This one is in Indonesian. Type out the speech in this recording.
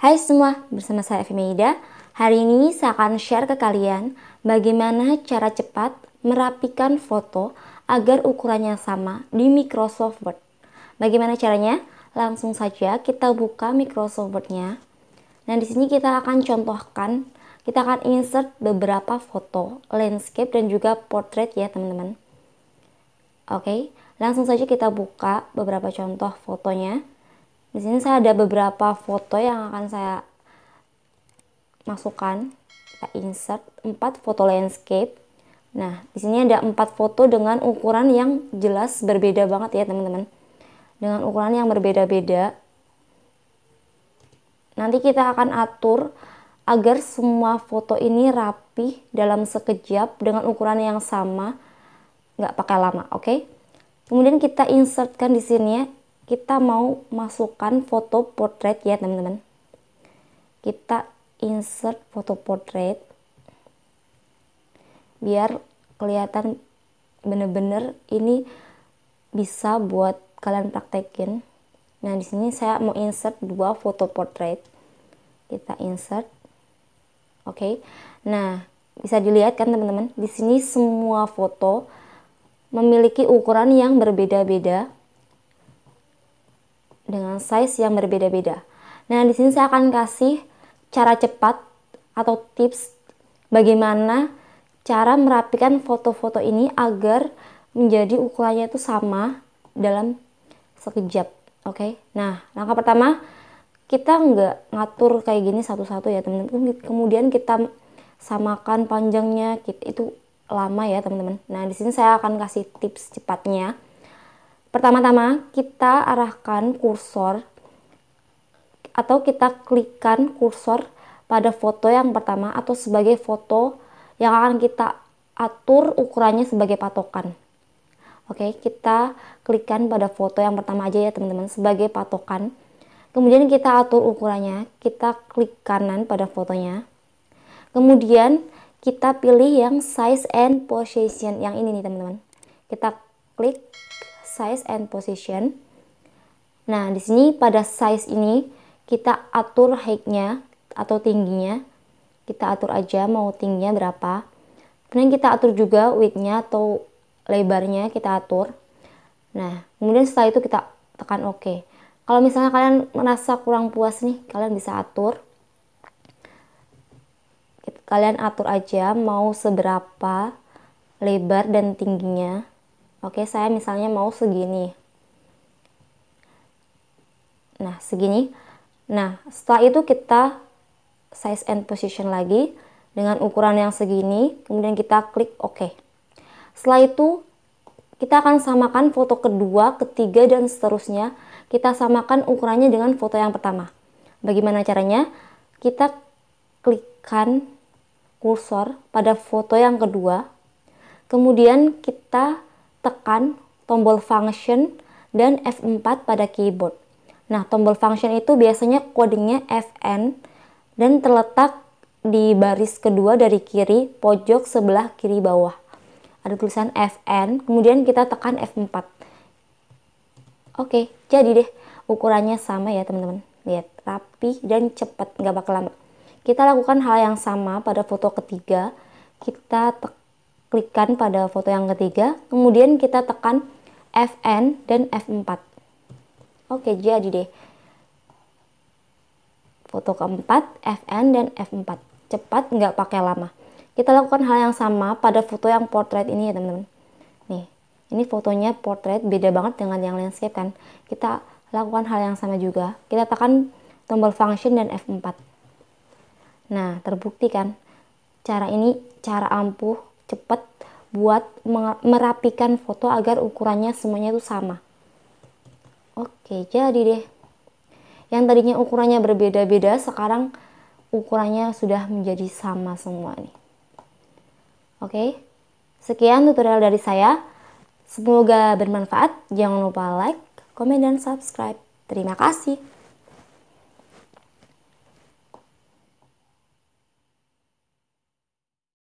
Hai semua, bersama saya Evi Meida. Hari ini saya akan share ke kalian bagaimana cara cepat merapikan foto agar ukurannya sama di Microsoft Word. Bagaimana caranya? Langsung saja kita buka Microsoft Word-nya. Nah, di sini kita akan contohkan, kita akan insert beberapa foto, landscape dan juga portrait ya, teman-teman. Oke, langsung saja kita buka beberapa contoh fotonya. Di sini saya ada beberapa foto yang akan saya masukkan. Kita insert 4 foto landscape. Nah, di sini ada 4 foto dengan ukuran yang jelas berbeda banget ya, teman-teman. Dengan ukuran yang berbeda-beda. Nanti kita akan atur agar semua foto ini rapi dalam sekejap dengan ukuran yang sama, nggak pakai lama, oke? Okay? Kemudian kita insertkan di sini ya, kita mau masukkan foto portrait ya teman-teman kita insert foto portrait biar kelihatan bener-bener ini bisa buat kalian praktekin nah di sini saya mau insert dua foto portrait kita insert oke okay. nah bisa dilihat kan teman-teman di sini semua foto memiliki ukuran yang berbeda-beda dengan size yang berbeda-beda. Nah, di sini saya akan kasih cara cepat atau tips bagaimana cara merapikan foto-foto ini agar menjadi ukurannya itu sama dalam sekejap. Oke. Okay? Nah, langkah pertama kita nggak ngatur kayak gini satu-satu ya, teman-teman. Kemudian kita samakan panjangnya, itu lama ya, teman-teman. Nah, di sini saya akan kasih tips cepatnya. Pertama-tama kita arahkan kursor atau kita klikkan kursor pada foto yang pertama atau sebagai foto yang akan kita atur ukurannya sebagai patokan. Oke, kita klikkan pada foto yang pertama aja ya teman-teman sebagai patokan. Kemudian kita atur ukurannya, kita klik kanan pada fotonya. Kemudian kita pilih yang size and position yang ini nih teman-teman. Kita klik size and position. Nah, di sini pada size ini kita atur height-nya atau tingginya. Kita atur aja mau tingginya berapa. Kemudian kita atur juga width-nya atau lebarnya kita atur. Nah, kemudian setelah itu kita tekan OK. Kalau misalnya kalian merasa kurang puas nih, kalian bisa atur. Kalian atur aja mau seberapa lebar dan tingginya Oke, saya misalnya mau segini. Nah, segini. Nah, setelah itu kita size and position lagi dengan ukuran yang segini, kemudian kita klik OK. Setelah itu, kita akan samakan foto kedua, ketiga, dan seterusnya. Kita samakan ukurannya dengan foto yang pertama. Bagaimana caranya? Kita klikkan kursor pada foto yang kedua, kemudian kita tekan tombol function dan F4 pada keyboard. Nah, tombol function itu biasanya kodenya FN dan terletak di baris kedua dari kiri pojok sebelah kiri bawah. Ada tulisan FN, kemudian kita tekan F4. Oke, jadi deh ukurannya sama ya teman-teman. Lihat, rapi dan cepat, nggak bakal lama. Kita lakukan hal yang sama pada foto ketiga. Kita tekan klikkan pada foto yang ketiga, kemudian kita tekan Fn dan F4. Oke, jadi deh. Foto keempat, Fn dan F4. Cepat, nggak pakai lama. Kita lakukan hal yang sama pada foto yang portrait ini ya teman-teman. Nih, ini fotonya portrait beda banget dengan yang landscape kan. Kita lakukan hal yang sama juga. Kita tekan tombol function dan F4. Nah, terbukti kan cara ini cara ampuh cepat buat merapikan foto agar ukurannya semuanya itu sama. Oke, jadi deh. Yang tadinya ukurannya berbeda-beda, sekarang ukurannya sudah menjadi sama semua nih. Oke. Sekian tutorial dari saya. Semoga bermanfaat. Jangan lupa like, komen dan subscribe. Terima kasih.